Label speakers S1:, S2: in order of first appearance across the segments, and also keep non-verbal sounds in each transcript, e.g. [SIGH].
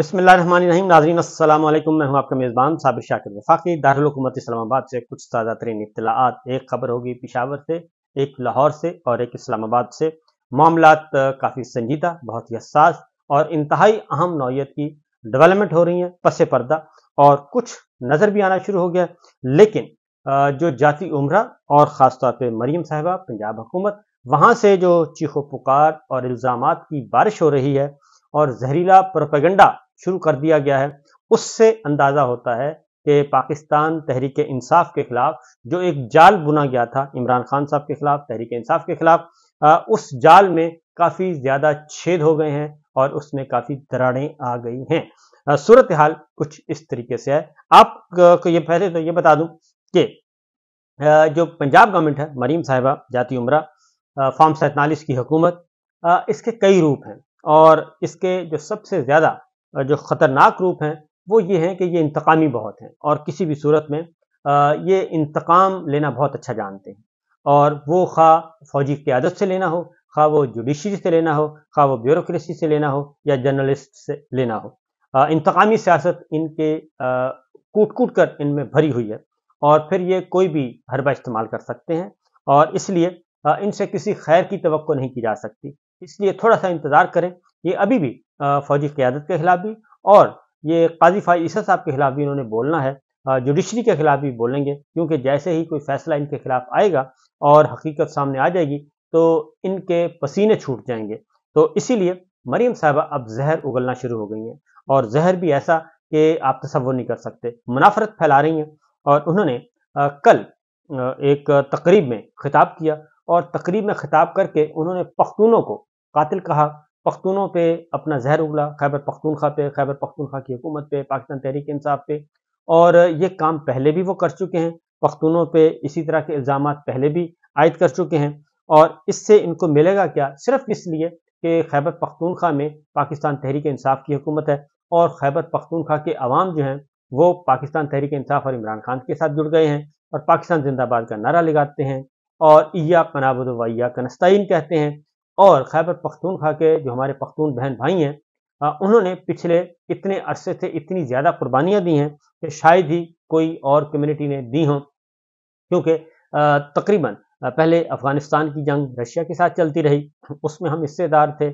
S1: रही नाजरीन असलम मैं हूँ आपका मेज़बान साबिर शाकिर वफाकी दारकूमत इस्लामाबाद से कुछ ताज़ा तरीन इतलात एक खबर होगी पिशावर से एक लाहौर से और एक इस्लामाबाद से मामला काफ़ी संजीदा बहुत ही हसास और इंतहाई अहम नौीयत की डेवलपमेंट हो रही है पस पर्दा और कुछ नज़र भी आना शुरू हो गया लेकिन जो जाति उम्र और ख़ासतौर पर मरीम साहबा पंजाब हुकूमत वहाँ से जो चीखो पुकार और इल्ज़ाम की बारिश हो रही है और जहरीला प्रोपेगेंडा शुरू कर दिया गया है उससे अंदाज़ा होता है कि पाकिस्तान तहरीक इंसाफ के खिलाफ जो एक जाल बुना गया था इमरान खान साहब के खिलाफ तहरीक इंसाफ के खिलाफ उस जाल में काफ़ी ज़्यादा छेद हो गए हैं और उसमें काफ़ी दराड़ें आ गई हैं सूरत हाल कुछ इस तरीके से है आपको ये पहले तो ये बता दूं कि जो पंजाब गवर्नमेंट है मरीम साहिबा जाती उम्र फार्म सैतालीस की हुकूमत इसके कई रूप हैं और इसके जो सबसे ज़्यादा जो ख़तरनाक रूप हैं वो ये हैं कि ये इंतकामी बहुत हैं और किसी भी सूरत में ये इंतकाम लेना बहुत अच्छा जानते हैं और वो खा फौजी क्यादत से लेना हो खा वो जुडिशरी से लेना हो खा वो ब्यूरोसी से लेना हो या जर्नलिस्ट से लेना हो इंतकामी सियासत इनके कूट कूट कर इनमें भरी हुई है और फिर ये कोई भी हरबा इस्तेमाल कर सकते हैं और इसलिए इनसे किसी खैर की तो नहीं की जा सकती इसलिए थोड़ा सा इंतज़ार करें ये अभी भी फौजी क्यादत के खिलाफ भी और ये काजी फाई ईसा साहब के खिलाफ भी इन्होंने बोलना है जुडिशरी के खिलाफ भी बोलेंगे क्योंकि जैसे ही कोई फैसला इनके खिलाफ आएगा और हकीकत सामने आ जाएगी तो इनके पसीने छूट जाएंगे तो इसीलिए मरीम साहबा अब जहर उगलना शुरू हो गई हैं और जहर भी ऐसा कि आप तस्वर नहीं कर सकते मुनाफरत फैला रही हैं और उन्होंने कल एक तकरीब में खिताब किया और तकरीब में खिताब करके उन्होंने पख्तूनों को कातिल कहा पख्तूनों पे अपना जहर उगला खैबर पख्तूनखा पे खैबर पख्तूनखा की हुकूमत पे पाकिस्तान तहरीक इंसाफ पे और ये काम पहले भी वो कर चुके हैं पख्तूनों पे इसी तरह के इल्ज़ाम पहले भी आयद कर चुके हैं और इससे इनको मिलेगा क्या सिर्फ इसलिए कि खैबर पख्तूनखा में पाकिस्तान तहरीक इंसाफ की हुकूमत है और खैबर पख्तूनखा के अवाम जो हैं वो पाकिस्तान तहरीक इंसाफ और इमरान खान के साथ जुड़ गए हैं और पाकिस्तान जिंदाबाद का नारा लगाते हैं और ईया पनाबुदवैया कनस्ताइन कहते हैं और खैबर पख्तूनखा के जो हमारे पख्तून बहन भाई हैं उन्होंने पिछले इतने अरसे से इतनी ज़्यादा कुर्बानियाँ दी हैं कि शायद ही कोई और कम्युनिटी ने दी हों क्योंकि तकरीबन पहले अफगानिस्तान की जंग रशिया के साथ चलती रही उसमें हम हिस्सेदार थे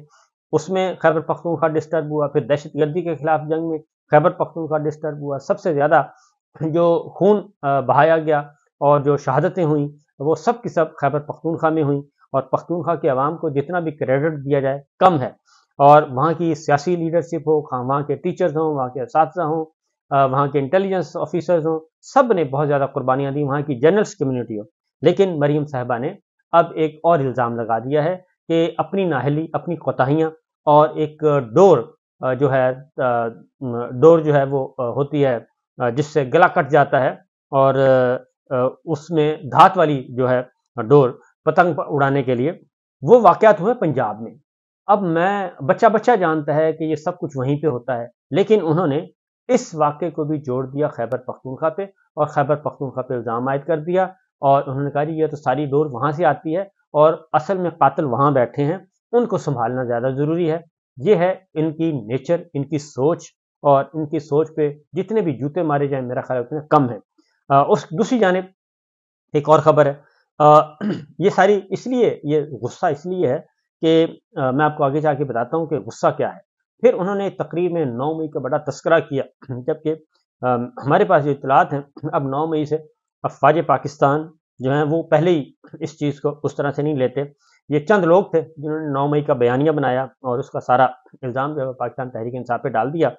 S1: उसमें खैबर पख्तूनखा डिस्टर्ब हुआ फिर दहशत गर्दी के खिलाफ जंग में खैबर पख्तूनखा डिस्टर्ब हुआ सबसे ज़्यादा जो खून बहाया गया और जो शहादतें हुई वो सब की सब खैबर पख्तूनखा में हुई और पख्तूनखा की आवाम को जितना भी क्रेडिट दिया जाए कम है और वहाँ की सियासी लीडरशिप हो वहाँ के टीचर्स हों वहाँ के इस हों वहाँ के इंटेलिजेंस ऑफिसर्स हों सब ने बहुत ज़्यादा कुर्बानियाँ दी वहाँ की जनरल्स कम्यूनिटी हो लेकिन मरीम साहबा ने अब एक और इल्ज़ाम लगा दिया है कि अपनी नाहली अपनी कोताहियाँ और एक डोर जो है डोर जो है वो होती है जिससे गला कट जाता है और उसमें धात वाली जो है डोर पतंग उड़ाने के लिए वो वाकत हुए पंजाब में अब मैं बच्चा बच्चा जानता है कि ये सब कुछ वहीं पे होता है लेकिन उन्होंने इस वाक़े को भी जोड़ दिया खैबर पख्तूनखा पे और खैबर पख्तूनखा पे इल्ज़ाम आयद कर दिया और उन्होंने कहा यह ये तो सारी डोर वहाँ से आती है और असल में कतल वहाँ बैठे हैं उनको संभालना ज़्यादा ज़रूरी है ये है इनकी नेचर इनकी सोच और इनकी सोच पे जितने भी जूते मारे जाए मेरा ख्याल उतने कम है आ, उस दूसरी जानब एक और ख़बर है [CLEARS THROAT] ये सारी इसलिए ये गुस्सा इसलिए है कि मैं आपको आगे जाके बताता हूँ कि गुस्सा क्या है फिर उन्होंने तकरीर में नौ मई का बड़ा तस्करा किया [CLEARS THROAT] जबकि हमारे पास जो इतलात हैं [CLEARS THROAT] अब नौ मई से अफवाज पाकिस्तान जो है वो पहले ही इस चीज़ को उस तरह से नहीं लेते ये चंद लोग थे जिन्होंने नौ मई का बयानिया बनाया और उसका सारा इल्ज़ाम जो है पाकिस्तान तहरीक इंसाफ पर डाल दिया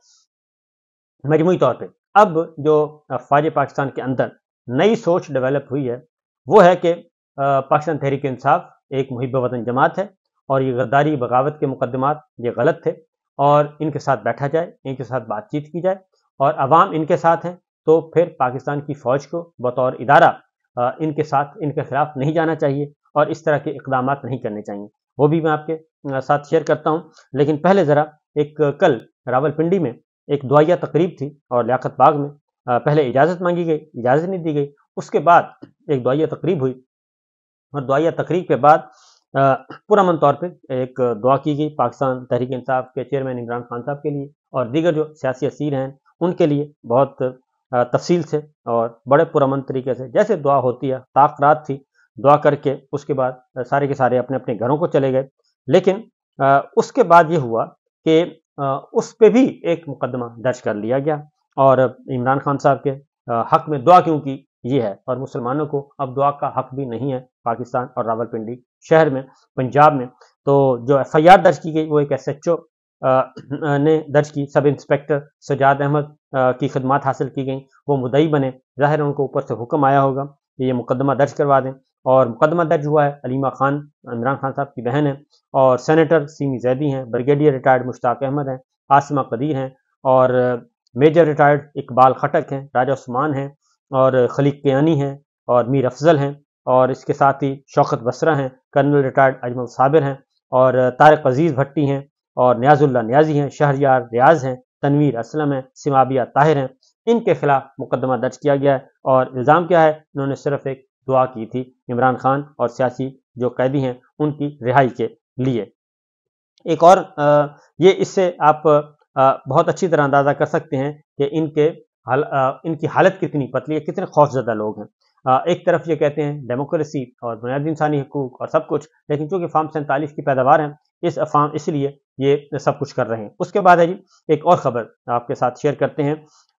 S1: मजमू तौर पर अब जो अफवाज पाकिस्तान के अंदर नई सोच डेवलप हुई है वो है कि पाकिस्तान तहरीक इंसाफ एक मुहिब वतन जमात है और ये गद्दारी बगावत के मुकदमात ये गलत थे और इनके साथ बैठा जाए इनके साथ बातचीत की जाए और अवाम इनके साथ हैं तो फिर पाकिस्तान की फ़ौज को बतौर इदारा इनके साथ इनके खिलाफ नहीं जाना चाहिए और इस तरह के इकदाम नहीं करने चाहिए वो भी मैं आपके साथ शेयर करता हूँ लेकिन पहले ज़रा एक कल रावलपिंडी में एक दुआया तकरीब थी और लियात बाग में पहले इजाज़त मांगी गई इजाज़त नहीं दी गई उसके बाद एक दुआया तकरीब हुई और दुआ या तकरीक के बाद पुरमन तौर पर एक दुआ की गई पाकिस्तान तहरीक इंसाफ के चेयरमैन इमरान खान साहब के लिए और दीगर जो सियासी असीर हैं उनके लिए बहुत तफसील से और बड़े पुरमन तरीके से जैसे दुआ होती है रात थी दुआ करके उसके बाद सारे के सारे अपने अपने घरों को चले गए लेकिन उसके बाद ये हुआ कि उस पर भी एक मुकदमा दर्ज कर लिया गया और इमरान खान साहब के हक में दुआ क्योंकि ये है और मुसलमानों को अब दुआ का हक भी नहीं है पाकिस्तान और रावलपिंडी शहर में पंजाब में तो जो एफ दर्ज की गई वो एक एस एच ओ ने दर्ज की सब इंस्पेक्टर सजाद अहमद की खदमात हासिल की गई वो मुदई बने ज़ाहिर उनको ऊपर से हुक्म आया होगा कि ये मुकदमा दर्ज करवा दें और मुकदमा दर्ज हुआ है अलीमा खान इमरान खान साहब की बहन है और सेनेटर सीमी जैदी हैं ब्रिगेडियर रिटायर्ड मुश्ताक अहमद हैं आसमा कदीर हैं और मेजर रिटायर्ड इकबाल खटक हैं राजा उस्मान हैं और खलीक कियानी हैं और मीर अफजल हैं और इसके साथ ही शौकत बसरा हैं कर्नल रिटायर्ड अजमल साबिर हैं और तारक अजीज़ भट्टी हैं और न्याजुल्ला न्याजी हैं शहरयार रियाज हैं तनवीर असलम हैं सिमाबिया ताहिर हैं इनके खिलाफ मुकदमा दर्ज किया गया है और इल्ज़ाम क्या है इन्होंने सिर्फ एक दुआ की थी इमरान खान और सियासी जो कैदी हैं उनकी रिहाई के लिए एक और ये इससे आप बहुत अच्छी तरह अंदाज़ा कर सकते हैं कि इनके हाल आ, इनकी हालत कितनी पतली है कितने खौफजदा लोग हैं आ, एक तरफ ये कहते हैं डेमोक्रेसी और बुनियादी इंसानी हकूक और सब कुछ लेकिन चूंकि फार्म सैंतालीस की पैदावार है इस अफाम इसलिए ये सब कुछ कर रहे हैं उसके बाद है जी एक और खबर आपके साथ शेयर करते हैं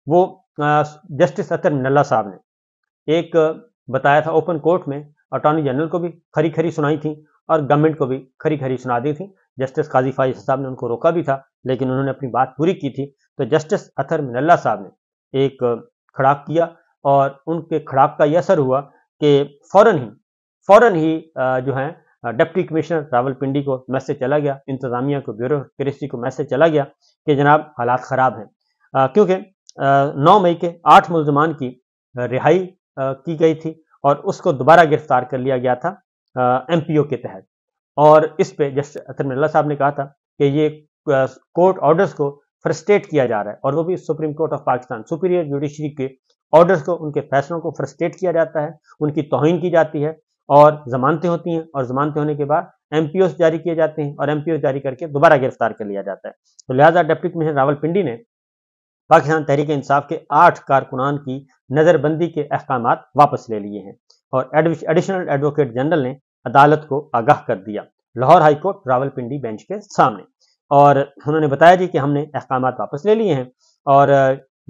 S1: वो जस्टिस अतर नल्ला साहब ने एक बताया था ओपन कोर्ट में अटॉर्नी जनरल को भी खरी खरी सुनाई थी और गवर्नमेंट को भी खरी खरी सुना दी थी जस्टिस काजी फाइज साहब ने उनको रोका भी था लेकिन उन्होंने अपनी बात पूरी की थी तो जस्टिस अतर मिनल्ला साहब ने एक खड़ाक किया और उनके खड़ाक का यह असर हुआ कि फौरन ही फौरन ही जो है डिप्टी कमिश्नर रावलपिंडी को मैसेज चला गया इंतजामिया को ब्यूरोक्रेसी को मैसेज चला गया कि जनाब हालात ख़राब हैं क्योंकि नौ मई के आठ मुलजमान की रिहाई की गई थी और उसको दोबारा गिरफ्तार कर लिया गया था एम पी ओ के तहत और इस पे जस्टिस अतरमल्ला साहब ने कहा था कि ये कोर्ट ऑर्डर्स को फ्रस्ट्रेट किया जा रहा है और वो भी supreme court of Pakistan superior judiciary के ऑर्डर्स को उनके फैसलों को फ्रस्ट्रेट किया जाता है उनकी तोहिन की जाती है और जमानतें होती हैं और जमानतें होने के बाद एम जारी किए जाते हैं और एम जारी करके दोबारा गिरफ्तार कर लिया जाता है तो लिहाजा डिप्टी कमिश्नर रावलपिंडी ने पाकिस्तान तहरीक इंसाफ के आठ कारकुनान की नज़रबंदी के अहकाम वापस ले लिए हैं और एडिशनल एडवोकेट जनरल ने अदालत को आगाह कर दिया लाहौर हाईकोर्ट रावलपिंडी बेंच के सामने और उन्होंने बताया जी कि हमने अहकाम वापस ले लिए हैं और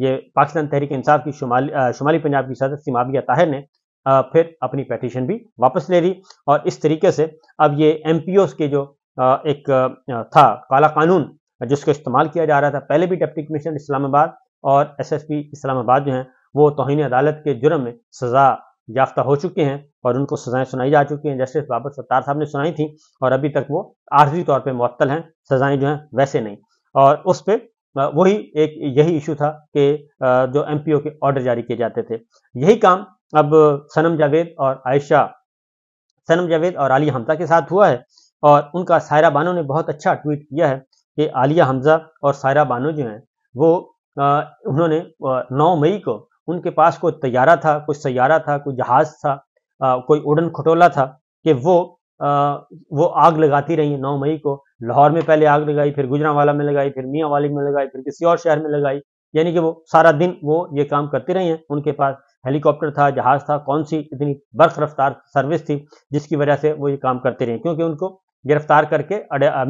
S1: ये पाकिस्तान तहरीक इंसाफ की शुमाली शुमाली पंजाब की सदर माविया ताहिर ने फिर अपनी पटिशन भी वापस ले ली और इस तरीके से अब ये एम के जो एक था काला कानून जिसको इस्तेमाल किया जा रहा था पहले भी डिप्टी कमिश्नर इस्लामाबाद और एसएसपी इस्लामाबाद जो हैं वो तोहनी अदालत के जुर्म में सज़ा याफ्ता हो चुके हैं और उनको सजाएं सुनाई जा चुकी हैं जस्टिस बाबर सत्तार साहब ने सुनाई थी और अभी तक वो आर्जी तौर पर मअतल हैं सजाएं जो हैं वैसे नहीं और उस पर वही एक यही इशू था कि जो एम के ऑर्डर जारी किए जाते थे यही काम अब सनम जावेद और आयशा सनम जावेद और आलिया हमजा के साथ हुआ है और उनका सायरा बानो ने बहुत अच्छा ट्वीट किया है कि आलिया हमजा और सायरा बानो जो हैं वो आ, उन्होंने नौ मई को उनके पास कोई तैयारा था कोई सैारा था कोई जहाज था आ, कोई उड़न खटोला था कि वो आ, वो आग लगाती रही नौ मई को लाहौर में पहले आग लगाई फिर गुजरावाला में लगाई फिर मियाँ वाली में लगाई फिर किसी और शहर में लगाई यानी कि वो सारा दिन वो ये काम करती रही हैं उनके पास हेलीकॉप्टर था जहाज था कौन सी इतनी बर्फ रफ्तार सर्विस थी जिसकी वजह से वो ये काम करते रहे क्योंकि उनको गिरफ्तार करके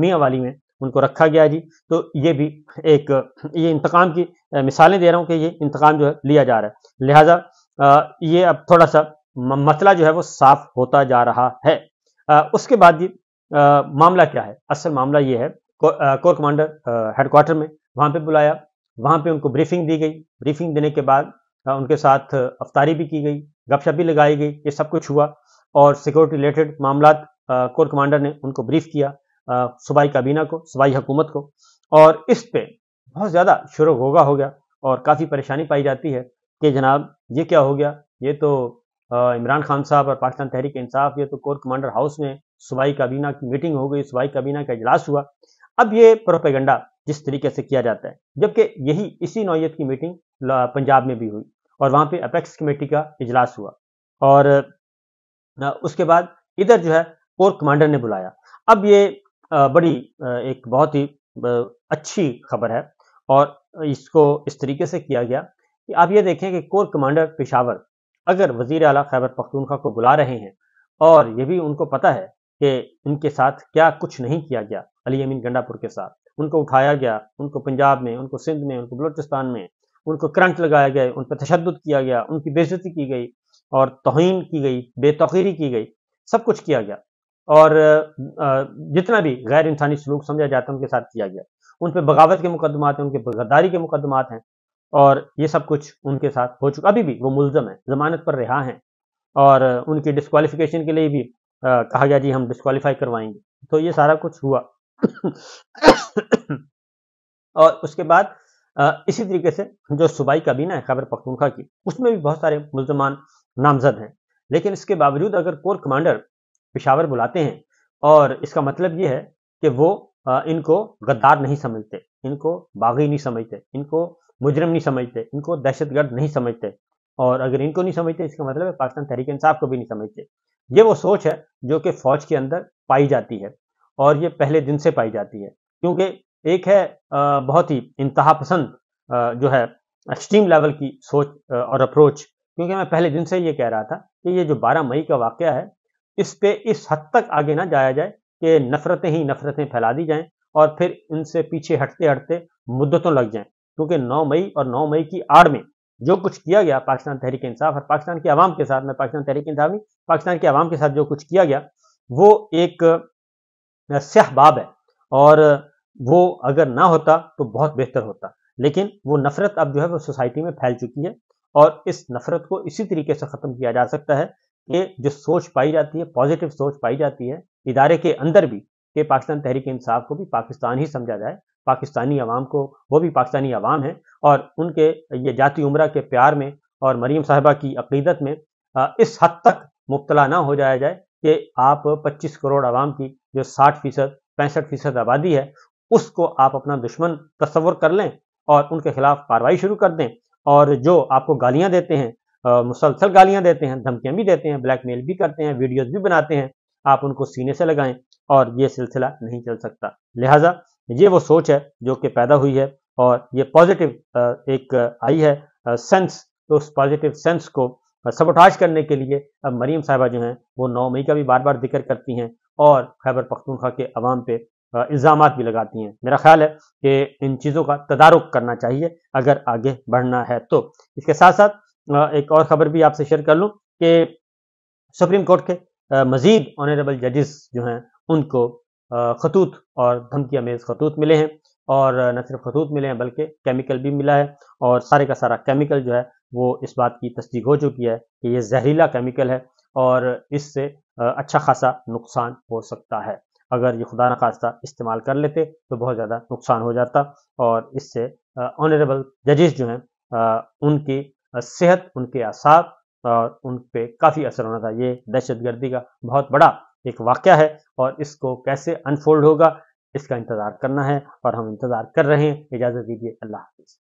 S1: मियाँ वाली में उनको रखा गया जी तो ये भी एक ये इंतकाम की मिसालें दे रहा हूँ कि ये इंतकाम जो है लिया जा रहा है लिहाजा ये अब थोड़ा सा मसला जो है वो साफ होता जा रहा है आ, उसके बाद जी मामला क्या है असल मामला ये है कोर कमांडर हेडक्वार्टर में वहाँ पे बुलाया वहाँ पे उनको ब्रीफिंग दी गई ब्रीफिंग देने के बाद आ, उनके साथ अफतारी भी की गई गपशप भी लगाई गई ये सब कुछ हुआ और सिक्योरिटी रिलेटेड मामला कोर कमांडर ने उनको ब्रीफ किया सूबाई काबीना को सूबाई हुकूमत को और इस पे बहुत ज़्यादा शुरू होगा हो गया और काफ़ी परेशानी पाई जाती है कि जनाब ये क्या हो गया ये तो इमरान खान साहब और पाकिस्तान तहरीक इंसाफ ये तो कोर कमांडर हाउस में सूबाई काबीना की मीटिंग हो गई सूबाई काबीना का इजलास हुआ अब ये प्रोपेगंडा जिस तरीके से किया जाता है जबकि यही इसी नौीयत की मीटिंग पंजाब में भी हुई और वहाँ पे अपेक्स कमेटी का इजलास हुआ और उसके बाद इधर जो है कोर कमांडर ने बुलाया अब ये बड़ी एक बहुत ही अच्छी खबर है और इसको इस तरीके से किया गया कि आप ये देखें कि कोर कमांडर पेशावर अगर वजीर अला खैबर पखतूनखा को बुला रहे हैं और ये भी उनको पता है कि इनके साथ क्या कुछ नहीं किया गया अली अमीन गंडापुर के साथ उनको उठाया गया उनको पंजाब में उनको सिंध में उनको बलूचिस्तान में उनको करंट लगाया गया उन पर तशद किया गया उनकी बेजती की गई और तोहन की गई बेतौरी की गई सब कुछ किया गया और जितना भी गैर इंसानी सलूक समझा जाता है उनके साथ किया गया उन पर बगावत के मुकदमात हैं उनके गद्दारी के मुकदमात हैं और ये सब कुछ उनके साथ हो चुका अभी भी वो मुलजम है जमानत पर रिहा है और उनकी डिस्कालीफिकेशन के लिए भी आ, कहा गया जी हम डिस्कवालीफाई करवाएंगे तो ये सारा कुछ हुआ और उसके बाद आ, इसी तरीके से जो सूबाई काबीना है खबर पखतूनखा की उसमें भी बहुत सारे मुलजमान नामजद हैं लेकिन इसके बावजूद अगर कोर कमांडर पिशावर बुलाते हैं और इसका मतलब ये है कि वो आ, इनको गद्दार नहीं समझते इनको बागी नहीं समझते इनको मुजरम नहीं समझते इनको दहशतगर्द नहीं समझते और अगर इनको नहीं समझते इसका मतलब है पाकिस्तान तहरीक इंसाफ को भी नहीं समझते ये वो सोच है जो कि फौज के अंदर पाई जाती है और ये पहले दिन से पाई जाती है क्योंकि एक है बहुत ही इंतहा पसंद जो है एक्सट्रीम लेवल की सोच और अप्रोच क्योंकि मैं पहले दिन से ये कह रहा था कि ये जो 12 मई का वाक़ है इस पे इस हद तक आगे ना जाया जाए कि नफ़रतें ही नफ़रतें फैला दी जाएं और फिर इनसे पीछे हटते हटते मुद्दतों लग जाएं क्योंकि 9 मई और 9 मई की आड़ में जो कुछ किया गया पाकिस्तान तहरीक इंसाफ और पाकिस्तान के आवाम के साथ मैं पाकिस्तान तहरीक इंसाफ नहीं पाकिस्तान के आवाम के साथ जो कुछ किया गया वो एक सहबाब है और वो अगर ना होता तो बहुत बेहतर होता लेकिन वो नफरत अब जो है वो सोसाइटी में फैल चुकी है और इस नफरत को इसी तरीके से ख़त्म किया जा सकता है कि जो सोच पाई जाती है पॉजिटिव सोच पाई जाती है इदारे के अंदर भी कि पाकिस्तान तहरीक इंसाफ को भी पाकिस्तान ही समझा जाए पाकिस्तानी अवाम को वो भी पाकिस्तानी अवाम है और उनके ये जाति उम्र के प्यार में और मरीम साहबा की अकीदत में इस हद तक मुबतला ना हो जाया जाए कि आप 25 करोड़ आवाम की जो 60 फीसद पैंसठ फीसद आबादी है उसको आप अपना दुश्मन तस्वर कर लें और उनके खिलाफ कार्रवाई शुरू कर दें और जो आपको गालियां देते हैं मुसलसल गालियां देते हैं धमकियां भी देते हैं ब्लैकमेल भी करते हैं वीडियोस भी बनाते हैं आप उनको सीने से लगाएं और ये सिलसिला नहीं चल सकता लिहाजा ये वो सोच है जो कि पैदा हुई है और ये पॉजिटिव एक आई है सेंस तो उस पॉजिटिव सेंस को सबोटाज करने के लिए अब मरीम साहबा जो हैं वो नौ मई का भी बार बार जिक्र करती हैं और खैबर पख्तूनख्वा के अवाम पे इल्ज़ाम भी लगाती हैं मेरा ख्याल है कि इन चीज़ों का तदारुक करना चाहिए अगर आगे बढ़ना है तो इसके साथ साथ एक और ख़बर भी आपसे शेयर कर लूँ कि सुप्रीम कोर्ट के मजीद ऑनरेबल जजेस जो हैं उनको खतूत और धमकी अमेज खतूत मिले हैं और न सिर्फ खतूत मिले हैं बल्कि केमिकल भी मिला है और सारे का सारा केमिकल जो है वो इस बात की तस्दीक हो चुकी है कि ये जहरीला केमिकल है और इससे अच्छा खासा नुकसान हो सकता है अगर ये खुदा न खास्ता इस्तेमाल कर लेते तो बहुत ज़्यादा नुकसान हो जाता और इससे ऑनरेबल जजेस जो हैं उनकी सेहत उनके आसाब और उन पर काफ़ी असर होना था ये दहशत गर्दी का बहुत बड़ा एक वाक्य है और इसको कैसे अनफोल्ड होगा इसका इंतज़ार करना है और हम इंतज़ार कर रहे हैं इजाज़त दीजिए अल्लाह हाफिज़